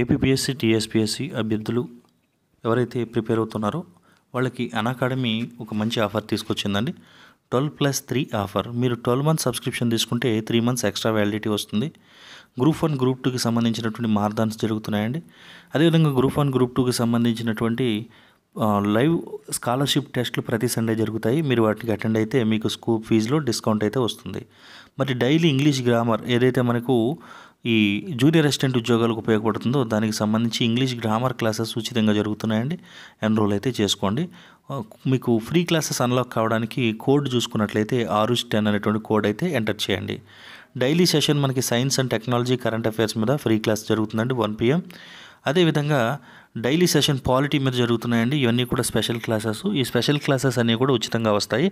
APPSC TSPSC అభ్యర్థులు ఎవరైతే prepare అవుతున్నారో వాళ్ళకి అకాడమీ ఒక మంచి ఆఫర్ తీసుకొచ్చిందండి ట్వెల్వ్ ప్లస్ త్రీ ఆఫర్ మీరు ట్వెల్వ్ మంత్స్ సబ్స్క్రిప్షన్ తీసుకుంటే త్రీ మంత్స్ ఎక్స్ట్రా వ్యాలిడిటీ వస్తుంది గ్రూప్ వన్ గ్రూప్ టూకి సంబంధించినటువంటి మార్దాన్స్ జరుగుతున్నాయండి అదేవిధంగా గ్రూప్ వన్ గ్రూప్ టూకి సంబంధించినటువంటి లైవ్ స్కాలర్షిప్ టెస్ట్లు ప్రతి సండే జరుగుతాయి మీరు వాటికి అటెండ్ అయితే మీకు స్కూల్ ఫీజులో డిస్కౌంట్ అయితే వస్తుంది మరి డైలీ ఇంగ్లీష్ గ్రామర్ ఏదైతే మనకు ఈ జూనియర్ అసిస్టెంట్ ఉద్యోగాలకు ఉపయోగపడుతుందో దానికి సంబంధించి ఇంగ్లీష్ గ్రామర్ క్లాసెస్ ఉచితంగా జరుగుతున్నాయండి ఎన్రోల్ అయితే చేసుకోండి మీకు ఫ్రీ క్లాసెస్ అన్లాక్ కావడానికి కోడ్ చూసుకున్నట్లయితే ఆరుస్ టెన్ అనేటువంటి కోడ్ అయితే ఎంటర్ చేయండి డైలీ సెషన్ మనకి science and technology current affairs మీద ఫ్రీ క్లాస్ జరుగుతుందండి వన్ పిఎం అదేవిధంగా డైలీ సెషన్ పాలిటీ మీద జరుగుతున్నాయండి ఇవన్నీ కూడా స్పెషల్ క్లాసెస్ ఈ స్పెషల్ క్లాసెస్ అన్నీ కూడా ఉచితంగా వస్తాయి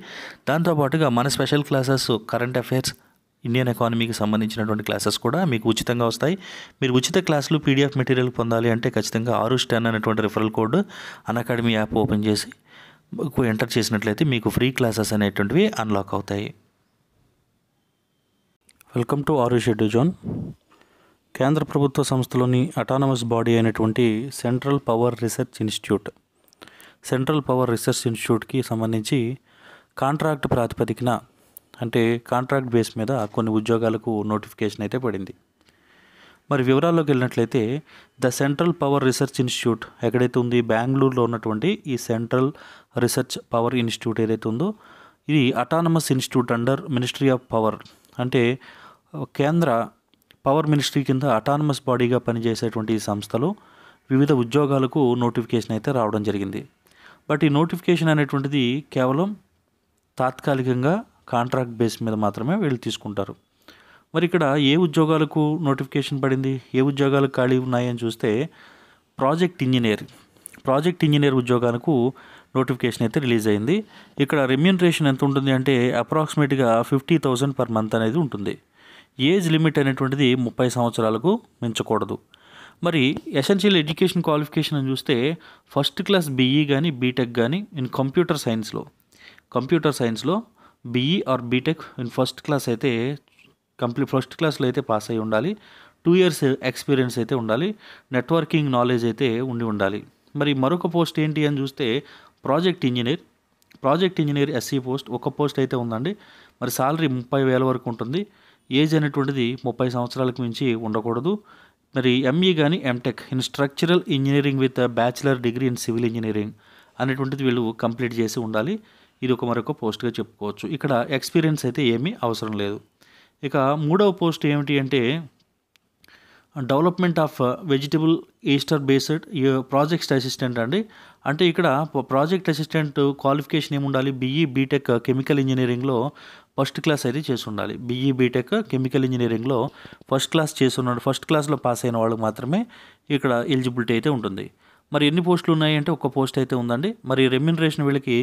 దాంతోపాటుగా మన special classes current affairs Indian ఎకానమీకి సంబంధించినటువంటి క్లాసెస్ కూడా మీకు ఉచితంగా వస్తాయి మీరు ఉచిత క్లాసులు పీడిఎఫ్ మెటీరియల్ పొందాలి అంటే ఖచ్చితంగా ఆరు స్టెన్ అనేటువంటి referral code Unacademy app open చేసి ఎంటర్ చేసినట్లయితే మీకు ఫ్రీ క్లాసెస్ అనేటువంటివి అన్లాక్ అవుతాయి వెల్కమ్ టు షెడ్యూ జోన్ కేంద్ర ప్రభుత్వ సంస్థలోని అటానమస్ బాడీ అయినటువంటి central power research institute central power research ఇన్స్టిట్యూట్కి సంబంధించి కాంట్రాక్ట్ ప్రాతిపదికన అంటే కాంట్రాక్ట్ బేస్ మీద కొన్ని ఉద్యోగాలకు నోటిఫికేషన్ అయితే పడింది మరి వివరాల్లోకి వెళ్ళినట్లయితే the central power research institute ఎక్కడైతే ఉంది బెంగళూరులో ఉన్నటువంటి ఈ సెంట్రల్ రీసెర్చ్ పవర్ ఇన్స్టిట్యూట్ ఏదైతే ఉందో ఇది autonomous institute under ministry of power అంటే కేంద్ర పవర్ మినిస్ట్రీ కింద అటానమస్ బాడీగా పనిచేసేటువంటి ఈ సంస్థలు వివిధ ఉద్యోగాలకు నోటిఫికేషన్ అయితే రావడం జరిగింది బట్ ఈ నోటిఫికేషన్ అనేటువంటిది కేవలం తాత్కాలికంగా కాంట్రాక్ట్ బేస్ మీద మాత్రమే వీళ్ళు తీసుకుంటారు మరి ఇక్కడ ఏ ఉద్యోగాలకు నోటిఫికేషన్ పడింది ఏ ఉద్యోగాలకు ఖాళీ ఉన్నాయని చూస్తే ప్రాజెక్ట్ ఇంజనీర్ ప్రాజెక్ట్ ఇంజనీర్ ఉద్యోగాలకు నోటిఫికేషన్ అయితే రిలీజ్ అయింది ఇక్కడ రెమ్యూనరేషన్ ఎంత ఉంటుంది అంటే అప్రాక్సిమేట్గా ఫిఫ్టీ థౌజండ్ పర్ మంత్ అనేది ఉంటుంది ఏజ్ లిమిట్ అనేటువంటిది ముప్పై సంవత్సరాలకు మించకూడదు మరి ఎసెన్షియల్ ఎడ్యుకేషన్ క్వాలిఫికేషన్ అని చూస్తే ఫస్ట్ క్లాస్ బీఈ కానీ బీటెక్ కానీ ఇన్ కంప్యూటర్ సైన్స్లో కంప్యూటర్ సైన్స్లో BE or BTech in first class అయితే కంప్లీట్ ఫస్ట్ క్లాస్లో అయితే పాస్ అయి ఉండాలి టూ ఇయర్స్ ఎక్స్పీరియన్స్ అయితే ఉండాలి నెట్వర్కింగ్ నాలెడ్జ్ అయితే ఉండి ఉండాలి మరి మరొక పోస్ట్ ఏంటి అని చూస్తే project engineer project engineer SC post ఒక పోస్ట్ అయితే ఉందండి మరి సాలరీ ముప్పై వేల వరకు ఉంటుంది ఏజ్ అనేటువంటిది ముప్పై సంవత్సరాలకు మించి ఉండకూడదు మరి ఎంఈ కానీ MTech in structural engineering with bachelor degree in civil engineering అనేటువంటిది వీళ్ళు కంప్లీట్ చేసి ఉండాలి ఇది ఒక మరొక పోస్ట్గా చెప్పుకోవచ్చు ఇక్కడ ఎక్స్పీరియన్స్ అయితే ఏమీ అవసరం లేదు ఇక మూడవ పోస్ట్ ఏమిటి అంటే development of vegetable ester based project assistant అండి అంటే ఇక్కడ ప్రాజెక్ట్ అసిస్టెంట్ క్వాలిఫికేషన్ ఏముండాలి బీఈ బీటెక్ కెమికల్ ఇంజనీరింగ్లో ఫస్ట్ క్లాస్ అయితే చేసి ఉండాలి బీఈ బీటెక్ కెమికల్ ఇంజనీరింగ్లో ఫస్ట్ క్లాస్ చేసి ఉన్నాడు ఫస్ట్ క్లాస్లో పాస్ అయిన వాళ్ళకి మాత్రమే ఇక్కడ ఎలిజిబిలిటీ అయితే ఉంటుంది మరి ఎన్ని పోస్టులు ఉన్నాయి అంటే ఒక పోస్ట్ అయితే ఉందండి మరి రెమ్యునరేషన్ వీళ్ళకి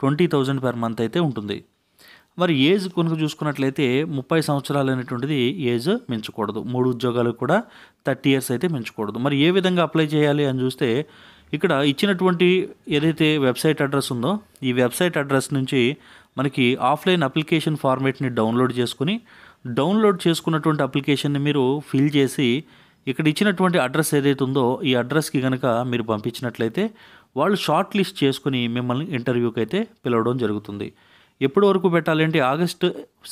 ట్వంటీ థౌజండ్ పర్ మంత్ అయితే ఉంటుంది మరి ఏజ్ కొనుక చూసుకున్నట్లయితే ముప్పై సంవత్సరాలు అనేటువంటిది ఏజ్ మించకూడదు మూడు ఉద్యోగాలు కూడా థర్టీ ఇయర్స్ అయితే మించకూడదు మరి ఏ విధంగా అప్లై చేయాలి అని చూస్తే ఇక్కడ ఇచ్చినటువంటి ఏదైతే వెబ్సైట్ అడ్రస్ ఉందో ఈ వెబ్సైట్ అడ్రస్ నుంచి మనకి ఆఫ్లైన్ అప్లికేషన్ ఫార్మేట్ని డౌన్లోడ్ చేసుకుని డౌన్లోడ్ చేసుకున్నటువంటి అప్లికేషన్ని మీరు ఫిల్ చేసి ఇక్కడ ఇచ్చినటువంటి అడ్రస్ ఏదైతే ఉందో ఈ అడ్రస్కి కనుక మీరు పంపించినట్లయితే వాళ్ళు షార్ట్ లిస్ట్ చేసుకుని మిమ్మల్ని ఇంటర్వ్యూకి అయితే పిలవడం జరుగుతుంది ఎప్పటి వరకు పెట్టాలంటే ఆగస్ట్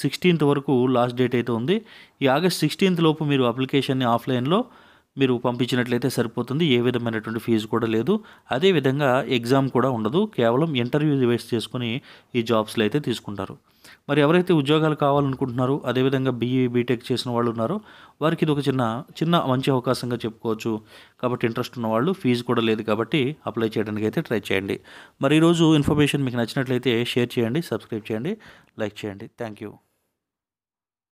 సిక్స్టీన్త్ వరకు లాస్ట్ డేట్ అయితే ఉంది ఈ ఆగస్ట్ సిక్స్టీన్త్ లోపు మీరు అప్లికేషన్ని ఆఫ్లైన్లో మీరు పంపించినట్లయితే సరిపోతుంది ఏ విధమైనటువంటి ఫీజు కూడా లేదు అదేవిధంగా ఎగ్జామ్ కూడా ఉండదు కేవలం ఇంటర్వ్యూ వేస్ట్ చేసుకుని ఈ జాబ్స్లో అయితే తీసుకుంటారు మరి ఎవరైతే ఉద్యోగాలు కావాలనుకుంటున్నారో అదేవిధంగా బీఈ బీటెక్ చేసిన వాళ్ళు ఉన్నారో వారికి ఇది ఒక చిన్న చిన్న మంచి అవకాశంగా చెప్పుకోవచ్చు కాబట్టి ఇంట్రెస్ట్ ఉన్న వాళ్ళు ఫీజు కూడా లేదు కాబట్టి అప్లై చేయడానికి అయితే ట్రై చేయండి మరి ఈరోజు ఇన్ఫర్మేషన్ మీకు నచ్చినట్లయితే షేర్ చేయండి సబ్స్క్రైబ్ చేయండి లైక్ చేయండి థ్యాంక్ యూ